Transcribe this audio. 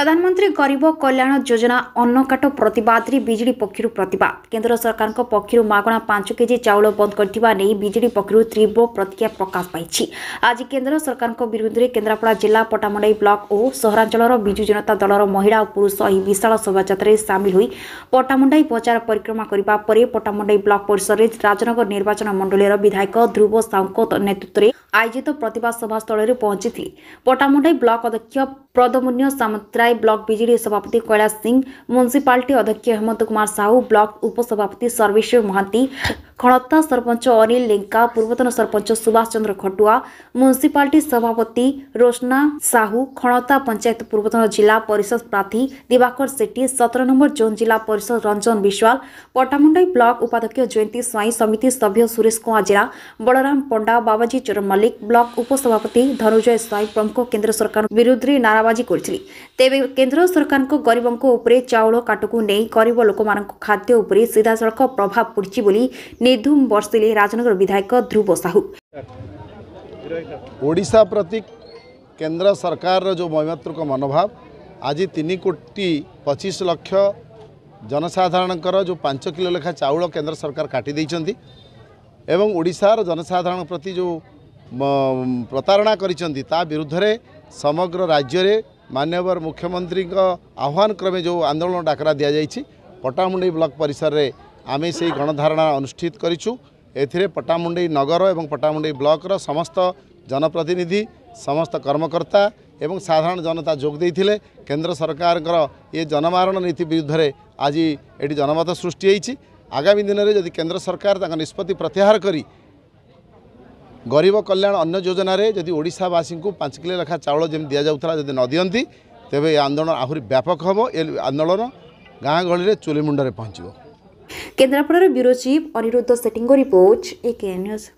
ପ୍ରଧାନମନ୍ତ୍ରୀ ଗରିବ କଲ୍ୟାଣ ଯୋଜନା ଅନ୍ନ କାଟ ପ୍ରତିବାଦରେ ବିଜେଡି ପକ୍ଷରୁ ପ୍ରତିବାଦ କେନ୍ଦ୍ର ସରକାରଙ୍କ ପକ୍ଷରୁ ମାଗଣା ପାଞ୍ଚ କେଜି ଚାଉଳ ବନ୍ଦ କରିଥିବା ନେଇ ବିଜେଡି ପକ୍ଷରୁ ତୀବ୍ର ପ୍ରତିକ୍ରିୟା ପ୍ରକାଶ ପାଇଛି ଆଜି କେନ୍ଦ୍ର ସରକାରଙ୍କ ବିରୁଦ୍ଧରେ କେନ୍ଦ୍ରାପଡ଼ା ଜିଲ୍ଲା ପଟାମଣ୍ଡାଇ ବ୍ଲକ ଓ ସହରାଞ୍ଚଳର ବିଜୁ ଜନତା ଦଳର ମହିଳା ଓ ପୁରୁଷ ଏହି ବିଶାଳ ଶୋଭାଯାତ୍ରାରେ ସାମିଲ ହୋଇ ପଟାମୁଣ୍ଡାଇ ବଜାର ପରିକ୍ରମା କରିବା ପରେ ପଟାମୁଣ୍ଡାଇ ବ୍ଲକ ପରିସରରେ ରାଜନଗର ନିର୍ବାଚନ ମଣ୍ଡଳୀର ବିଧାୟକ ଧ୍ରୁବ ସାହୁଙ୍କ ନେତୃତ୍ୱରେ ଆୟୋଜିତ ପ୍ରତିବାଦ ସଭାସ୍ଥଳରେ ପହଞ୍ଚିଥିଲେ ପଟାମୁଣ୍ଡାଇ ବ୍ଲକ ଅଧ୍ୟକ୍ଷ ପ୍ରଦମୁନ୍ୟ ସାମନ୍ତରାୟ राय ब्लक बिजेडी सभापति कैलाश सिंह म्युनिसिपालिटी अध्यक्ष हेमंत कुमार साहू ब्लक उपसभापति सर्वेश्वर महांती खणता सरपंच अनिल लेंका पूर्वतन सरपंच सुभाष चंद्र खटुआ म्युनिसिपा सभापति रोशना साहू खणता पंचायत पूर्वतन जिल्ला परिषद प्राथी दिवाकर सेट्टी सतर नम्बर जोन जिल्ला परिषद रञ्जन विश्वाल पट्टामुण ब्लक उपाध्यक्ष जयन्ती स्वई समिति सभ्य जिला बलराम पंडा बाबाजी चरण मल्लिक ब्लक उपसभापति धनुजय स्वयं प्रमुख केन्द्र सरकार विरुद्धले नाराबाजी केन्द्र सरकारको गरीबों उप चाउल काट गरीब लोक खाद्य सड़क प्रभाव पड़ी निर्धुम बर्षिले राजनगर विधायक ध्रुव साहू ओडिशा प्रति केन्द्र सरकार जो मैमातृक मनोभाव आज तीन कोटि पचीस लक्ष जनसाधारण जो पांच किलो लेखा चाउल केन्द्र सरकार काटिदेई एवं ओडिशार जनसाधारण प्रति जो प्रतारणा करुद्ध समग्र राज्य मान्यवर मुख्यमंत्री आह्वान क्रमे जो आंदोलन डाकरा दि जाइए पट्टामु ब्लक परिसर में ଆମେ ସେଇ ଗଣଧାରଣା ଅନୁଷ୍ଠିତ କରିଛୁ ଏଥିରେ ପଟ୍ଟାମୁଣ୍ଡେଇ ନଗର ଏବଂ ପଟ୍ଟାମୁଣ୍ଡେଇ ବ୍ଲକର ସମସ୍ତ ଜନପ୍ରତିନିଧି ସମସ୍ତ କର୍ମକର୍ତ୍ତା ଏବଂ ସାଧାରଣ ଜନତା ଯୋଗ ଦେଇଥିଲେ କେନ୍ଦ୍ର ସରକାରଙ୍କର ଏ ଜନମାରଣ ନୀତି ବିରୁଦ୍ଧରେ ଆଜି ଏଠି ଜନମତ ସୃଷ୍ଟି ହୋଇଛି ଆଗାମୀ ଦିନରେ ଯଦି କେନ୍ଦ୍ର ସରକାର ତାଙ୍କ ନିଷ୍ପତ୍ତି ପ୍ରତ୍ୟାହାର କରି ଗରିବ କଲ୍ୟାଣ ଅନ୍ୟ ଯୋଜନାରେ ଯଦି ଓଡ଼ିଶାବାସୀଙ୍କୁ ପାଞ୍ଚ କିଲୋ ଲେଖା ଚାଉଳ ଯେମିତି ଦିଆଯାଉଥିଲା ଯଦି ନ ଦିଅନ୍ତି ତେବେ ଏ ଆନ୍ଦୋଳନ ଆହୁରି ବ୍ୟାପକ ହେବ ଏ ଆନ୍ଦୋଳନ ଗାଁ ଗହଳିରେ ଚୁଲି ମୁଣ୍ଡରେ ପହଞ୍ଚିବ केंद्रापडार ब्युरो चीफ अनिरुद्ध सेटिंगो रिपोर्ट एके न्यूज